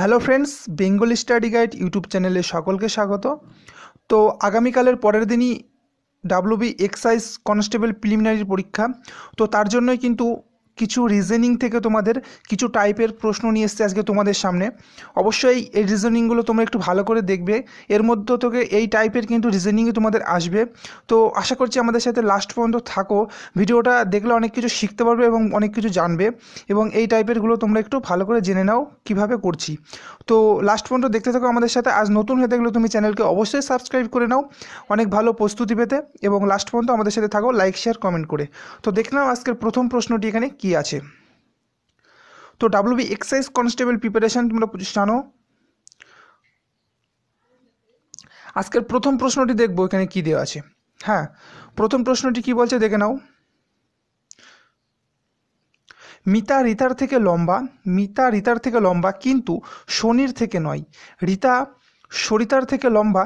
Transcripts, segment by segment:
hello friends Bengal study guide YouTube চ্যানেলে সকলকে স্বাগত তো আগামীকালের পরের দিনই ডাব্লিউবি এক্সাইজ কনস্টেবল প্রিলিমিনারি পরীক্ষা তো তার জন্যই কিন্তু কিছু রিজনিং থেকে তোমাদের কিছু টাইপের প্রশ্ন নিয়ে এসছে আজকে তোমাদের সামনে অবশ্যই এই রিজনিংগুলো তোমরা একটু ভালো করে দেখবে এর মধ্যে তোকে এই টাইপের কিন্তু রিজনিংই তোমাদের আসবে তো আশা করছি আমাদের সাথে লাস্ট পর্যন্ত থাকো ভিডিওটা দেখলে অনেক কিছু শিখতে পারবে এবং অনেক কিছু জানবে এবং এই টাইপেরগুলো তোমরা একটু ভালো করে জেনে নাও কিভাবে করছি তো লাস্ট পর্যন্ত দেখতে থাকো আমাদের সাথে আজ নতুন হয়ে থাকলে তুমি চ্যানেলকে অবশ্যই সাবস্ক্রাইব করে নাও অনেক ভালো প্রস্তুতি পেতে এবং লাস্ট পর্যন্ত আমাদের সাথে থাকো লাইক শেয়ার কমেন্ট করে তো দেখলাম আজকের প্রথম প্রশ্নটি এখানে কী কী আছে তো বি এক্সাইজ কনস্টেবল প্রিপারেশান তোমরা জানো আজকের প্রথম প্রশ্নটি দেখবো এখানে কী দেওয়া আছে হ্যাঁ প্রথম প্রশ্নটি কি বলছে দেখে নাও মিতা রিতার থেকে লম্বা মিতা রিতার থেকে লম্বা কিন্তু শনির থেকে নয় রিতা সরিতার থেকে লম্বা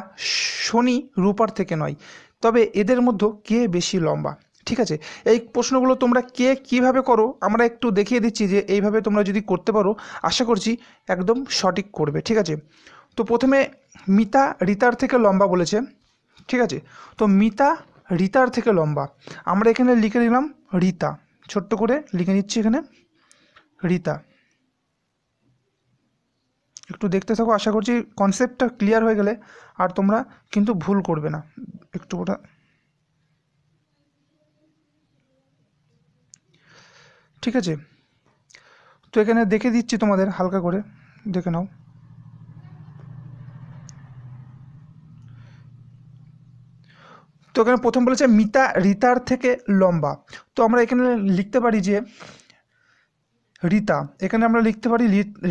শনি রূপার থেকে নয় তবে এদের মধ্যে কে বেশি লম্বা ঠিক আছে এই প্রশ্নগুলো তোমরা কে কিভাবে করো আমরা একটু দেখিয়ে দিচ্ছি যে এইভাবে তোমরা যদি করতে পারো আশা করছি একদম সঠিক করবে ঠিক আছে তো প্রথমে মিতা রিতার থেকে লম্বা বলেছে ঠিক আছে তো মিতা রিতার থেকে লম্বা আমরা এখানে লিখে নিলাম রিতা ছোট্ট করে লিখে নিচ্ছি এখানে রিতা একটু দেখতে থাকো আশা করছি কনসেপ্টটা ক্লিয়ার হয়ে গেলে আর তোমরা কিন্তু ভুল করবে না একটু ওটা ঠিক আছে তো এখানে দেখে দিচ্ছি তোমাদের হালকা করে দেখে নাও তো এখানে প্রথম বলেছে মিতা রিতার থেকে লম্বা তো আমরা এখানে লিখতে পারি যে রিতা এখানে আমরা লিখতে পারি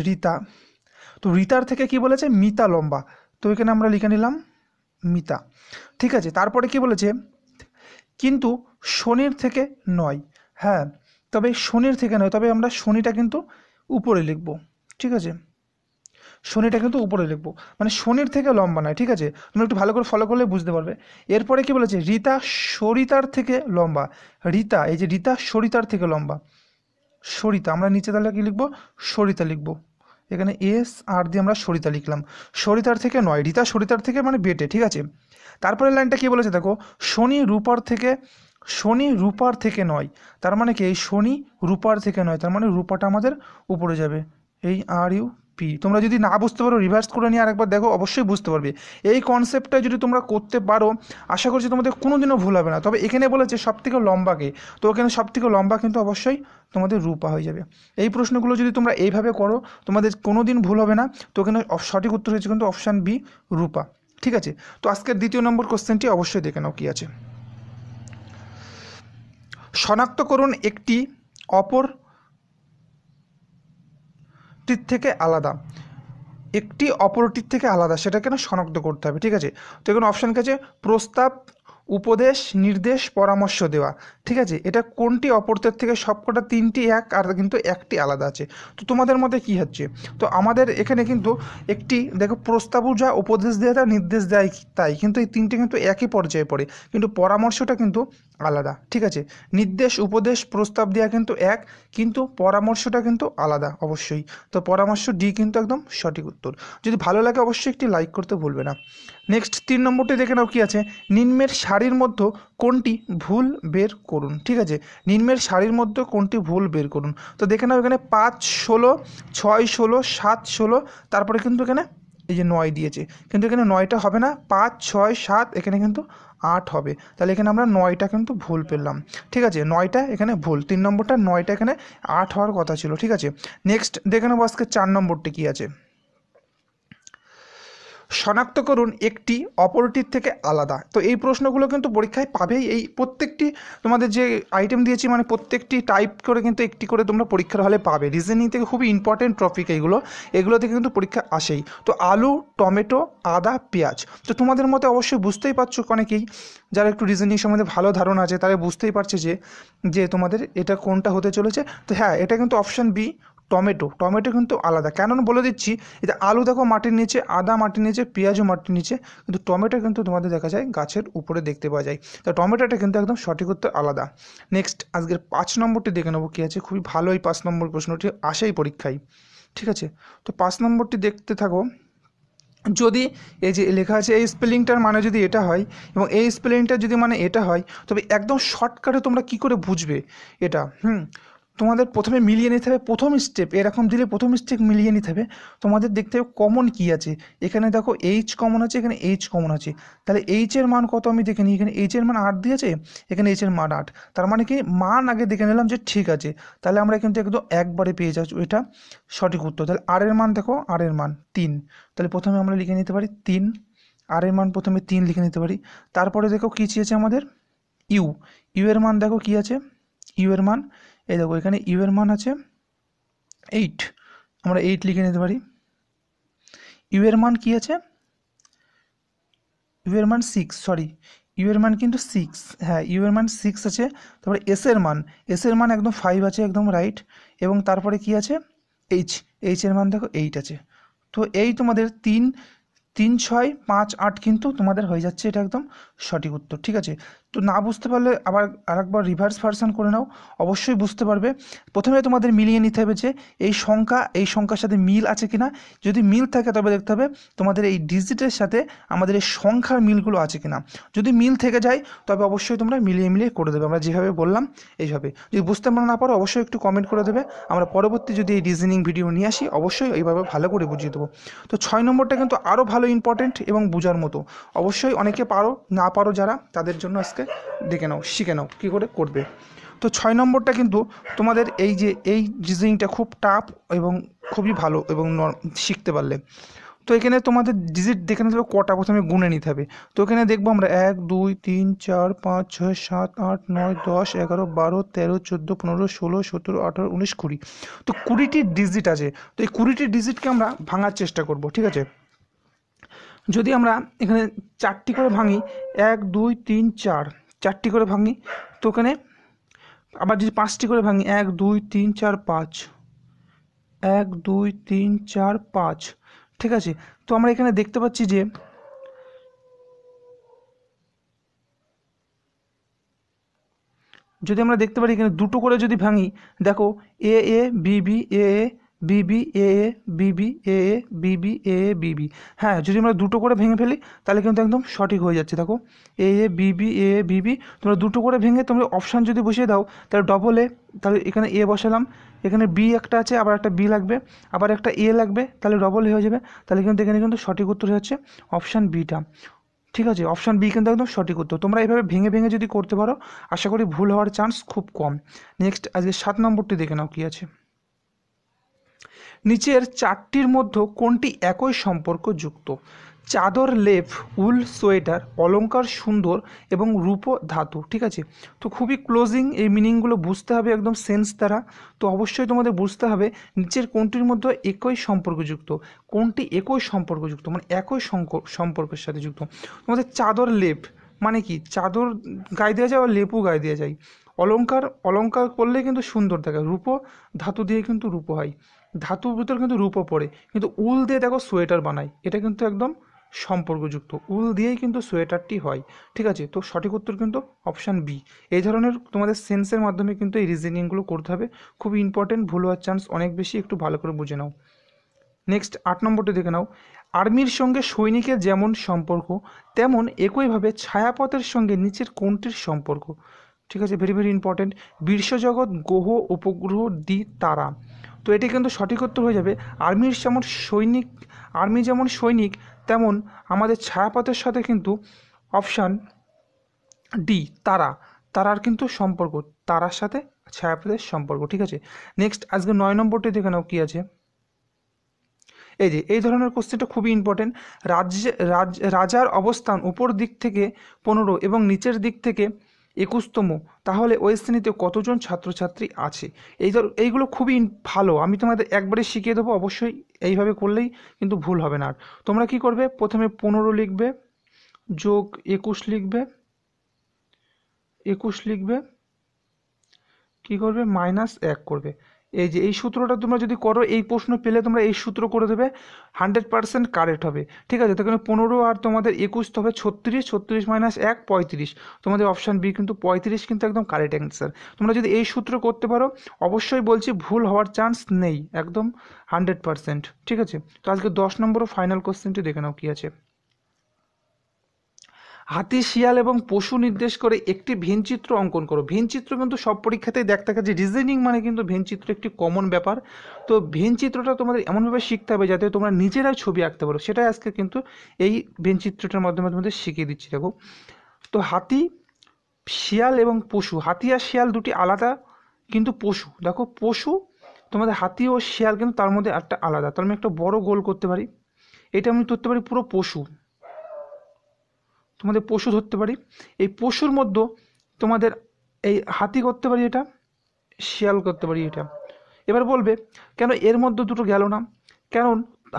রিতা তো রিতার থেকে কি বলেছে মিতা লম্বা তো এখানে আমরা লিখে নিলাম মিতা ঠিক আছে তারপরে কি বলেছে কিন্তু শনির থেকে নয় হ্যাঁ তবে শনির থেকে নয় তবে আমরা শনিটা কিন্তু উপরে লিখব ঠিক আছে শনিটা কিন্তু উপরে লিখবো মানে শনির থেকে লম্বা নয় ঠিক আছে তুমি একটু ভালো করে ফলো করলে বুঝতে পারবে এরপরে কি বলেছে রীতা সরিতার থেকে লম্বা রীতা এই যে রীতা সরিতার থেকে লম্বা সরিতা আমরা নিচে তাহলে কি লিখবো সরিতা লিখবো এখানে এস আর দিয়ে আমরা সরিতা লিখলাম সরিতার থেকে নয় রীতা সরিতার থেকে মানে বেটে ঠিক আছে তারপরে লাইনটা কি বলেছে দেখো শনি রূপার থেকে শনি রূপার থেকে নয় তার মানে কি এই শনি রূপার থেকে নয় তার মানে রূপাটা আমাদের উপরে যাবে এই আর ইউ পি তোমরা যদি না বুঝতে পারো রিভার্স করে নিয়ে আরেকবার দেখো অবশ্যই বুঝতে পারবে এই কনসেপ্টটা যদি তোমরা করতে পারো আশা করছি তোমাদের কোনো দিনও ভুল হবে না তবে এখানে বলেছে সব থেকে লম্বাকে তো এখানে থেকে লম্বা কিন্তু অবশ্যই তোমাদের রূপা হয়ে যাবে এই প্রশ্নগুলো যদি তোমরা এইভাবে করো তোমাদের কোনো দিন ভুল হবে না তো এখানে সঠিক উত্তর হয়েছে কিন্তু অপশান বি রূপা ঠিক আছে তো আজকের দ্বিতীয় নম্বর কোশ্চেনটি অবশ্যই দেখে নাও কী আছে শনাক্তকরণ একটি অপর টির থেকে আলাদা একটি অপরটির থেকে আলাদা সেটাকে না শনাক্ত করতে হবে ঠিক আছে তো এখানে অপশান কাছে প্রস্তাব উপদেশ নির্দেশ পরামর্শ দেওয়া ঠিক আছে এটা কোনটি অপরদের থেকে সবকটা তিনটি এক আর কিন্তু একটি আলাদা আছে তো তোমাদের মধ্যে কী হচ্ছে তো আমাদের এখানে কিন্তু একটি দেখো প্রস্তাবও যা উপদেশ দেয় তা নির্দেশ দেয় তাই কিন্তু এই তিনটি কিন্তু একই পর্যায়ে পড়ে কিন্তু পরামর্শটা কিন্তু আলাদা ঠিক আছে নির্দেশ উপদেশ প্রস্তাব দেওয়া কিন্তু এক কিন্তু পরামর্শটা কিন্তু আলাদা অবশ্যই তো পরামর্শ ডি কিন্তু একদম সঠিক উত্তর যদি ভালো লাগে অবশ্যই একটি লাইক করতে ভুলবে না নেক্সট তিন নম্বরটি দেখে নাও কী আছে নিম্নের সারির মধ্যে কোনটি ভুল বের করুন ঠিক আছে নিম্নের সারির মধ্যে কোনটি ভুল বের করুন তো দেখে নাও এখানে পাঁচ ষোলো ছয় ষোলো সাত ষোলো তারপরে কিন্তু এখানে এই যে নয় দিয়েছে কিন্তু এখানে নয়টা হবে না পাঁচ ছয় সাত এখানে কিন্তু আট হবে তাহলে এখানে আমরা নয়টা কিন্তু ভুল পেলাম ঠিক আছে নয়টা এখানে ভুল তিন নম্বরটা নয়টা এখানে আট হওয়ার কথা ছিল ঠিক আছে নেক্সট দেখে নেবো আজকে চার নম্বরটি কী আছে শনাক্ত করুন একটি অপরটির থেকে আলাদা তো এই প্রশ্নগুলো কিন্তু পরীক্ষায় পাবেই এই প্রত্যেকটি তোমাদের যে আইটেম দিয়েছি মানে প্রত্যেকটি টাইপ করে কিন্তু একটি করে তোমরা পরীক্ষার হলে পাবে রিজেনিং থেকে খুবই ইম্পর্টেন্ট টপিক এইগুলো এগুলো থেকে কিন্তু পরীক্ষা আসেই তো আলু টমেটো আদা পেঁয়াজ তো তোমাদের মতে অবশ্যই বুঝতেই পারছো অনেকেই যারা একটু রিজেনিং সম্বন্ধে ভালো ধারণা আছে তারা বুঝতেই পারছে যে যে তোমাদের এটা কোনটা হতে চলেছে তো হ্যাঁ এটা কিন্তু অপশান বি টমেটো টমেটো কিন্তু আলাদা কেন বলে দিচ্ছি এটা আলু দেখো মাটির নিচে আদা মাটির নিচে পেঁয়াজও মাটির নিচে কিন্তু টমেটো কিন্তু তোমাদের দেখা যায় গাছের উপরে দেখতে পাওয়া যায় তো টমেটোটা কিন্তু একদম সঠিক উত্তর আলাদা নেক্সট আজকের পাঁচ নম্বরটি দেখে নেবো কী আছে খুবই ভালো এই পাঁচ নম্বর প্রশ্নটি আসেই পরীক্ষায় ঠিক আছে তো পাঁচ নম্বরটি দেখতে থাকো যদি এই যে লেখা আছে এই স্পেলিংটার মানে যদি এটা হয় এবং এই স্পেলিংটার যদি মানে এটা হয় তবে একদম শর্টকাটে তোমরা কি করে বুঝবে এটা হুম তোমাদের প্রথমে মিলিয়ে নিতে হবে প্রথম স্টেপ এরকম দিলে প্রথম স্টেপ মিলিয়ে নিতে হবে তোমাদের দেখতে হবে কমন কী আছে এখানে দেখো এইচ কমন আছে এখানে এইচ কমন আছে তাহলে এইচের মান কত আমি দেখে নিই এখানে এইচের মান আট দিয়েছে এখানে এইচের মান আট তার মানে কি মান আগে দেখে নিলাম যে ঠিক আছে তাহলে আমরা কিন্তু একদম একবারে পেয়ে যাচ্ছি ওইটা সঠিক উত্তর তাহলে আর এর মান দেখো আর এর মান তিন তাহলে প্রথমে আমরা লিখে নিতে পারি তিন আর এর মান প্রথমে তিন লিখে নিতে পারি তারপরে দেখো কী চেয়েছে আমাদের ইউ ইউ এর মান দেখো কী আছে ইউ এর মান এই দেখো এখানে ইউ এর মান আছে এইট আমরা এইট লিখে নিতে পারি ইউ এর মান কী আছে ইউ এর মান সিক্স সরি ইউ এর মান কিন্তু সিক্স হ্যাঁ ইউ এর মান সিক্স আছে তারপরে এস এর মান এস এর মান একদম ফাইভ আছে একদম রাইট এবং তারপরে কি আছে এইচ এইচ এর মান দেখো এইট আছে তো এই তোমাদের তিন তিন ছয় পাঁচ আট কিন্তু তোমাদের হয়ে যাচ্ছে এটা একদম সঠিক উত্তর ঠিক আছে তো না বুঝতে পারলে আবার আরেকবার রিভার্স ভার্সন করে নাও অবশ্যই বুঝতে পারবে প্রথমে তোমাদের মিলিয়ে নিতে হবে যে এই সংখ্যা এই সংখ্যার সাথে মিল আছে কিনা যদি মিল থাকে তবে দেখতে হবে তোমাদের এই ডিজিটের সাথে আমাদের এই সংখ্যার মিলগুলো আছে কিনা যদি মিল থেকে যায় তবে অবশ্যই তোমরা মিলিয়ে মিলিয়ে করে দেবে আমরা যেভাবে বললাম এইভাবে যদি বুঝতে না পারো অবশ্যই একটু কমেন্ট করে দেবে আমরা পরবর্তী যদি এই রিজনিং ভিডিও নিয়ে আসি অবশ্যই এইভাবে ভালো করে বুঝিয়ে দেবো তো ছয় নম্বরটা কিন্তু আরও ভালো ইম্পর্টেন্ট এবং বোঝার মতো অবশ্যই অনেকে পারো না পারো যারা তাদের জন্য আজকে দেখে নাও শিখে নাও কী করে করবে তো ছয় নম্বরটা কিন্তু তোমাদের এই যে এই ডিজাইনটা খুব টাফ এবং খুবই ভালো এবং শিখতে পারলে তো এখানে তোমাদের ডিজিট দেখে নিতে হবে কটা প্রথমে গুনে নিতে হবে তো এখানে দেখবো আমরা এক দুই তিন চার পাঁচ ছয় সাত আট নয় দশ এগারো বারো তেরো চোদ্দো পনেরো ষোলো সতেরো আঠারো উনিশ কুড়ি তো কুড়িটি ডিজিট আছে তো এই কুড়িটি ডিজিটকে আমরা ভাঙার চেষ্টা করব ঠিক আছে যদি আমরা এখানে চারটি করে ভাঙি এক দুই তিন চার চারটি করে ভাঙি তো ওখানে আবার যদি পাঁচটি করে ভাঙি এক দুই তিন চার পাঁচ এক দুই তিন চার পাঁচ ঠিক আছে তো আমরা এখানে দেখতে পাচ্ছি যে যদি আমরা দেখতে পারি এখানে দুটো করে যদি ভাঙি দেখো এ এ বি বি এ এ বিবি এ এ বিবি এ এ বিবি এ এ বিবি হ্যাঁ যদি আমরা দুটো করে ভেঙে ফেলি তাহলে কিন্তু একদম সঠিক হয়ে যাচ্ছে দেখো এ এ বিবি এ এ বিবি তোমরা দুটো করে ভেঙে তোমরা অপশান যদি বসিয়ে দাও তাহলে ডবল এ তাহলে এখানে এ বসালাম এখানে বি একটা আছে আবার একটা বি লাগবে আবার একটা এ লাগবে তাহলে ডবল হয়ে যাবে তাহলে কিন্তু এখানে কিন্তু সঠিক উত্তর হচ্ছে অপশান বিটা ঠিক আছে অপশান বি কিন্তু একদম সঠিক উত্তর তোমরা এইভাবে ভেঙে ভেঙে যদি করতে পারো আশা করি ভুল হওয়ার চান্স খুব কম নেক্সট আজকে সাত নম্বরটি দেখে নাও কী আছে নিচের চারটির মধ্যে কোনটি একই সম্পর্কযুক্ত চাদর লেপ উল সোয়েটার অলঙ্কার সুন্দর এবং রূপ ধাতু ঠিক আছে তো খুবই ক্লোজিং এই মিনিংগুলো বুঝতে হবে একদম সেন্স দ্বারা তো অবশ্যই তোমাদের বুঝতে হবে নিচের কোনটির মধ্যে একই সম্পর্কযুক্ত কোনটি একই সম্পর্কযুক্ত মানে একই সম্পর্কের সাথে যুক্ত তোমাদের চাদর লেপ মানে কি চাদর গায়ে দেওয়া যায় বা লেপও গায়ে দেওয়া যায় অলঙ্কার অলঙ্কার করলে কিন্তু সুন্দর দেখায় রূপ ধাতু দিয়ে কিন্তু রূপ হয় ধাতুর ভিতর কিন্তু রূপও পড়ে কিন্তু উল দিয়ে দেখো সোয়েটার বানায় এটা কিন্তু একদম সম্পর্কযুক্ত উল দিয়েই কিন্তু সোয়েটারটি হয় ঠিক আছে তো সঠিক উত্তর কিন্তু অপশান বি এই ধরনের তোমাদের সেন্সের মাধ্যমে কিন্তু এই রিজনিংগুলো করতে হবে খুব ইম্পর্টেন্ট ভুল হওয়ার চান্স অনেক বেশি একটু ভালো করে বুঝে নাও নেক্সট আট নম্বরটি দেখে নাও আর্মির সঙ্গে সৈনিকের যেমন সম্পর্ক তেমন একইভাবে ছায়াপথের সঙ্গে নিচের কোনটির সম্পর্ক ঠিক আছে ভেরি ভেরি ইম্পর্টেন্ট বিশ্বজগৎ গ্রহ উপগ্রহ দি তারা তো এটি কিন্তু সঠিক উত্তর হয়ে যাবে আর্মির যেমন সৈনিক আর্মি যেমন সৈনিক তেমন আমাদের ছায়াপথের সাথে কিন্তু অপশান ডি তারা তারার কিন্তু সম্পর্ক তারার সাথে ছায়াপথের সম্পর্ক ঠিক আছে নেক্সট আজকে নয় নম্বরটি দেখে নাও কী আছে এই যে এই ধরনের কোশ্চেনটা খুবই ইম্পর্টেন্ট রাজ্যে রাজার অবস্থান উপর দিক থেকে পনেরো এবং নিচের দিক থেকে একুশতম তাহলে ওই শ্রেণীতে কতজন ছাত্রছাত্রী আছে এই ধর এইগুলো খুবই ভালো আমি তোমাদের একবারে শিখিয়ে দেবো অবশ্যই এইভাবে করলেই কিন্তু ভুল হবে না আর তোমরা কি করবে প্রথমে পনেরো লিখবে যোগ একুশ লিখবে একুশ লিখবে কি করবে মাইনাস এক করবে এই যে এই সূত্রটা তোমরা যদি করো এই প্রশ্ন পেলে তোমরা এই সূত্র করে দেবে হান্ড্রেড পার্সেন্ট কারেক্ট হবে ঠিক আছে তাহলে পনেরো আর তোমাদের একুশ হবে ছত্রিশ ছত্রিশ মাইনাস এক পঁয়ত্রিশ তোমাদের অপশান বি কিন্তু পঁয়ত্রিশ কিন্তু একদম কারেক্ট অ্যান্সার তোমরা যদি এই সূত্র করতে পারো অবশ্যই বলছি ভুল হওয়ার চান্স নেই একদম হান্ড্রেড পার্সেন্ট ঠিক আছে তো আজকে দশ নম্বর ফাইনাল কোশ্চেনটি দেখে নাও কী আছে হাতি শিয়াল এবং পশু নির্দেশ করে একটি ভিনচিত্র অঙ্কন করো ভিনচিত্র কিন্তু সব পরীক্ষাতেই দেখতে থাকে যে ডিজাইনিং মানে কিন্তু ভিনচিত্র একটি কমন ব্যাপার তো ভিনচিত্রটা তোমাদের এমনভাবে শিখতে হবে যাতে তোমরা নিজেরাই ছবি আঁকতে পারো সেটাই আজকে কিন্তু এই ভিনচিত্রটার মাধ্যমে তোমাদের শিখিয়ে দিচ্ছি দেখো তো হাতি শিয়াল এবং পশু হাতি আর শিয়াল দুটি আলাদা কিন্তু পশু দেখো পশু তোমাদের হাতি ও শিয়াল কিন্তু তার মধ্যে একটা আলাদা তার আমি মানে একটা বড় গোল করতে পারি এটা আমি ধরতে পারি পুরো পশু তোমাদের পশু ধরতে পারি এই পশুর মধ্যে তোমাদের এই হাতি করতে পারি এটা শিয়াল করতে পারি এটা এবার বলবে কেন এর মধ্যে দুটো গেল না কারণ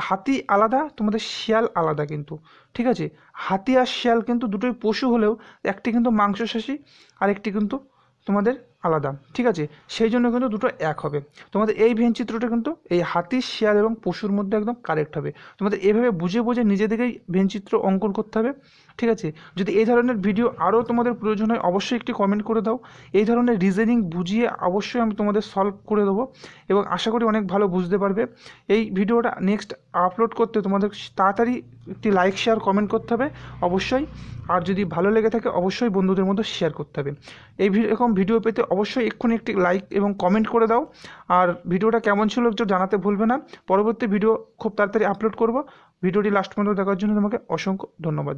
হাতি আলাদা তোমাদের শিয়াল আলাদা কিন্তু ঠিক আছে হাতি আর শিয়াল কিন্তু দুটোই পশু হলেও একটি কিন্তু মাংসশাসী আর একটি কিন্তু তোমাদের আলাদা ঠিক আছে সেই জন্য কিন্তু দুটো এক হবে তোমাদের এই ভেন চিত্রটা কিন্তু এই হাতি শেয়াল এবং পশুর মধ্যে একদম কারেক্ট হবে তোমাদের এভাবে বুঝে বুঝে নিজেদেরকেই ভেন চিত্র অঙ্কন করতে হবে ঠিক আছে যদি এই ধরনের ভিডিও আরও তোমাদের প্রয়োজন হয় অবশ্যই একটি কমেন্ট করে দাও এই ধরনের রিজেনিং বুঝিয়ে অবশ্যই আমি তোমাদের সলভ করে দেবো এবং আশা করি অনেক ভালো বুঝতে পারবে এই ভিডিওটা নেক্সট আপলোড করতে তোমাদের তাড়াতাড়ি একটি লাইক শেয়ার কমেন্ট করতে হবে অবশ্যই আর যদি ভালো লেগে থাকে অবশ্যই বন্ধুদের মধ্যে শেয়ার করতে হবে এই এরকম ভিডিও পেতে অবশ্যই এক্ষুনি একটি লাইক এবং কমেন্ট করে দাও আর ভিডিওটা কেমন ছিল একটু জানাতে ভুলবে না পরবর্তী ভিডিও খুব তাড়াতাড়ি আপলোড করব ভিডিওটি লাস্ট পর্যন্ত দেখার জন্য তোমাকে অসংখ্য ধন্যবাদ